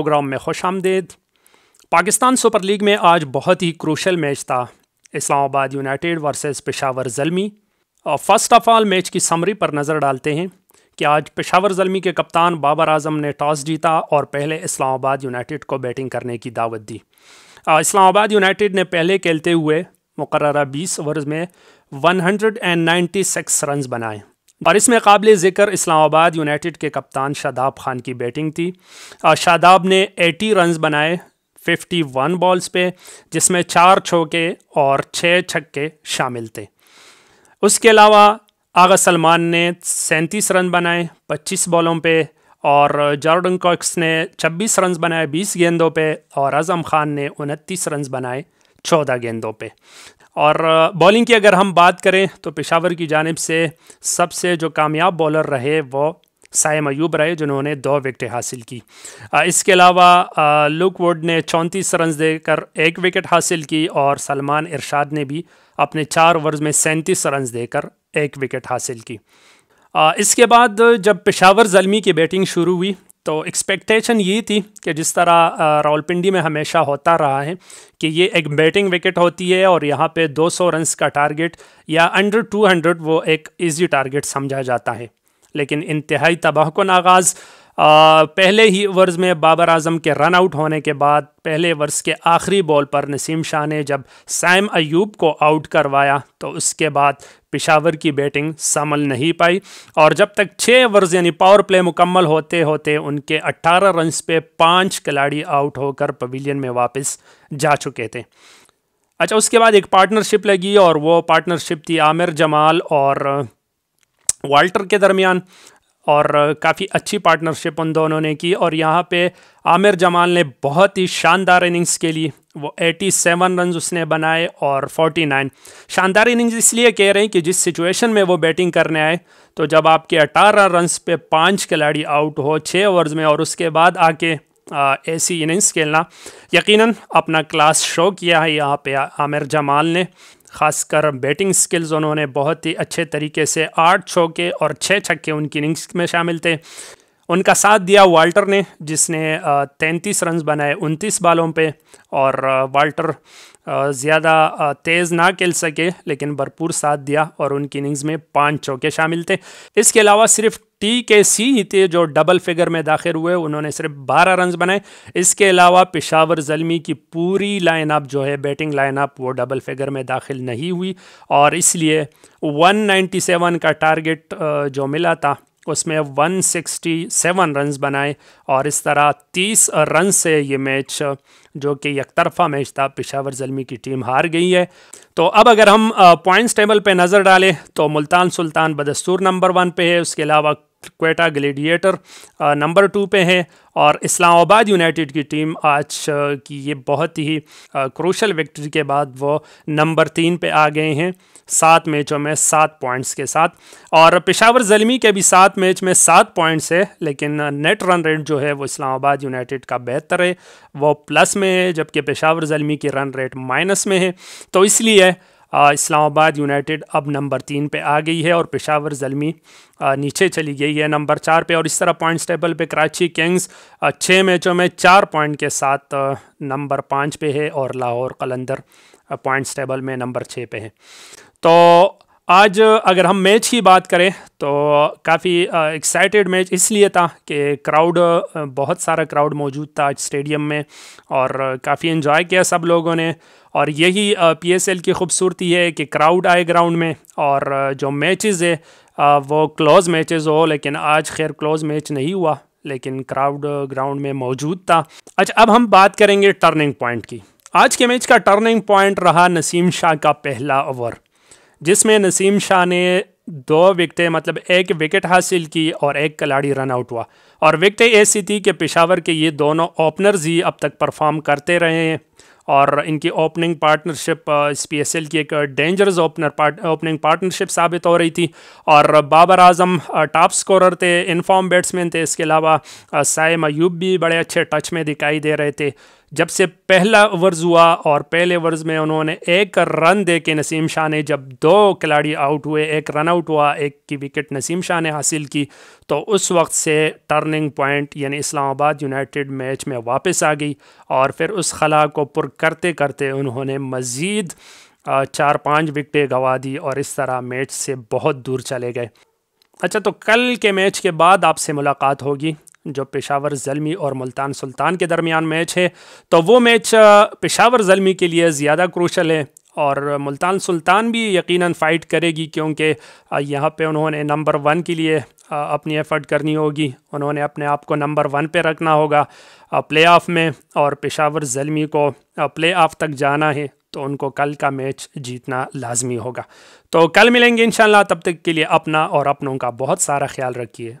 programme में खुश आमदेद Pakistan super league में आज बहुत ही क्रूशल मैच था इस्लामाबाद यूनाइटेड वर्सेस पेशावर जलमी और फर्स्ट ऑफ ऑल मैच की समरी पर नज़र डालते हैं कि आज पेशावर जलमी के कप्तान बाबर आजम ने टॉस जीता और पहले इस्लामाबाद यूनाइटेड को बैटिंग करने की दावत दी इस्लामाबाद यूनाइटेड ने पहले खेलते हुए मुकर्रा बीस ओवर्स में 196 रन्स बनाए और इसमें काबिल ज़िक्र इस्लामाबाद यूनाइटेड के कप्तान शादाब खान की बैटिंग थी शादाब ने 80 रन्स बनाए 51 बॉल्स पे जिसमें चार छौके और छः छक्के शामिल थे उसके अलावा आगा सलमान ने सैंतीस रन बनाए 25 बॉलों पे और जॉर्डन कॉक्स ने 26 रन बनाए 20 गेंदों पे और आज़म खान ने उनतीस रन बनाए चौदह गेंदों पे और बॉलिंग की अगर हम बात करें तो पेशावर की जानब से सबसे जो कामयाब बॉलर रहे वो सायम अयूब रहे जिन्होंने दो विकटें हासिल की इसके अलावा लुकवुड ने चौंतीस रन देकर एक विकेट हासिल की और सलमान इरशाद ने भी अपने चार ओवर्स में सैंतीस रन देकर एक विकेट हासिल की इसके बाद जब पेशावर जलमी की बैटिंग शुरू हुई तो एक्सपेक्टेशन ये थी कि जिस तरह रावलपिंडी में हमेशा होता रहा है कि ये एक बैटिंग विकेट होती है और यहाँ पे 200 रन्स का टारगेट या अंडर 200 वो एक इजी टारगेट समझा जाता है लेकिन इंतहाई तबाह आगाज़ आ, पहले ही ओवर्स में बाबर आजम के रन आउट होने के बाद पहले वर्ष के आखिरी बॉल पर नसीम शाह ने जब सैम अयूब को आउट करवाया तो उसके बाद पिशावर की बैटिंग संभल नहीं पाई और जब तक छः वर्ष यानी पावर प्ले मुकम्मल होते होते उनके 18 रन पे पांच खिलाड़ी आउट होकर पवेलियन में वापस जा चुके थे अच्छा उसके बाद एक पार्टनरशिप लगी और वो पार्टनरशिप थी आमिर जमाल और वाल्टर के दरमियान और काफ़ी अच्छी पार्टनरशिप उन दोनों ने की और यहाँ पे आमिर जमाल ने बहुत ही शानदार इनिंग्स के लिए वो 87 रन उसने बनाए और 49 शानदार इनिंग्स इसलिए कह रहे हैं कि जिस सिचुएशन में वो बैटिंग करने आए तो जब आपके 18 रन पे पांच खिलाड़ी आउट हो छः ओवर्स में और उसके बाद आके ऐसी इनिंग्स खेलना यकीनन अपना क्लास शो किया है यहाँ पे आमिर जमाल ने खासकर बैटिंग स्किल्स उन्होंने बहुत ही अच्छे तरीके से आठ चौके और छः छक्के उनकी इनिंग्स में शामिल थे उनका साथ दिया वाल्टर ने जिसने तैंतीस रन बनाए उनतीस बालों पे और वाल्टर ज़्यादा तेज़ ना खेल सके लेकिन भरपूर साथ दिया और उनकी इनिंग्स में पाँच चौके शामिल थे इसके अलावा सिर्फ टी के सी थे जो डबल फिगर में दाखिल हुए उन्होंने सिर्फ बारह रन बनाए इसके अलावा पिशावर जलमी की पूरी लाइन अप जो है बैटिंग लाइन अप वो डबल फिगर में दाखिल नहीं हुई और इसलिए 197 का टारगेट जो मिला था उसमें 167 रन बनाए और इस तरह 30 रन से ये मैच जो कि तरफा मैच था पिशावर जलमी की टीम हार गई है तो अब अगर हम पॉइंट्स टेबल पे नज़र डालें तो मुल्तान सुल्तान बदस्तूर नंबर वन पे है उसके अलावा क्वेटा ग्लेडिएटर नंबर टू पे हैं और इस्लामाबाद यूनाइटेड की टीम आज की ये बहुत ही क्रोशल विक्ट्री के बाद वो नंबर तीन पे आ गए हैं सात मैचों में सात पॉइंट्स के साथ और पेशावर जलमी के भी सात मैच में सात पॉइंट्स है लेकिन नेट रन रेट जो है वो इस्लामाबाद यूनाइटेड का बेहतर है वो प्लस में है जबकि पेशावर जलमी की रन रेट माइनस में है तो इसलिए इस्लामाबाद यूनाइटेड अब नंबर तीन पे आ गई है और पेशावर जलमी नीचे चली गई है नंबर चार पे और इस तरह पॉइंट्स टेबल पे कराची किंग्स छः मैचों में चार पॉइंट के साथ नंबर पाँच पे है और लाहौर कलंदर पॉइंट्स टेबल में नंबर छः पे है तो आज अगर हम मैच की बात करें तो काफ़ी एक्साइटेड मैच इसलिए था कि क्राउड बहुत सारा क्राउड मौजूद था आज स्टेडियम में और काफ़ी इन्जॉय किया सब लोगों ने और यही पीएसएल की खूबसूरती है कि क्राउड आए ग्राउंड में और जो मैचेस है वो क्लोज़ मैचेस हो लेकिन आज खैर क्लोज़ मैच नहीं हुआ लेकिन क्राउड ग्राउंड में मौजूद था अच्छा अब हम बात करेंगे टर्निंग पॉइंट की आज के मैच का टर्निंग पॉइंट रहा नसीम शाह का पहला ओवर जिसमें नसीम शाह ने दो विकटें मतलब एक विकेट हासिल की और एक कलाड़ी रन आउट हुआ और विकटें ऐसी थी कि पेशावर के ये दोनों ओपनर्स ही अब तक परफॉर्म करते रहे हैं और इनकी opening partnership P S L की एक dangerous opener part opening partnership साबित हो रही थी और Babar Azam top uh, scorer थे इनफॉर्म बैट्समैन थे इसके अलावा uh, साइम अयूब भी बड़े अच्छे टच में दिखाई दे रहे थे जब से पहला ओवर्स हुआ और पहले ओवर्स में उन्होंने एक रन दे के नसीम शाह ने जब दो खिलाड़ी आउट हुए एक रन आउट हुआ एक की विकेट नसीम शाह ने हासिल की तो उस वक्त से टर्निंग पॉइंट यानी इस्लामाबाद यूनाइटेड मैच में वापस आ गई और फिर उस खला को पुर करते करते उन्होंने मज़ीद चार पाँच विकटें गवा दी और इस तरह मैच से बहुत दूर चले गए अच्छा तो कल के मैच के बाद आपसे मुलाकात होगी जो पेशावर जलमी और मुल्तान सुल्तान के दरमियान मैच है तो वो मैच पेशावर जलमी के लिए ज़्यादा क्रूशल है और मुल्तान सुल्तान भी यकीनन फ़ाइट करेगी क्योंकि यहाँ पे उन्होंने नंबर वन के लिए अपनी एफ़र्ट करनी होगी उन्होंने अपने आप को नंबर वन पे रखना होगा प्ले ऑफ में और पेशावर जलमी को प्ले ऑफ तक जाना है तो उनको कल का मैच जीतना लाजमी होगा तो कल मिलेंगे इन तब तक के लिए अपना और अपनों का बहुत सारा ख्याल रखिए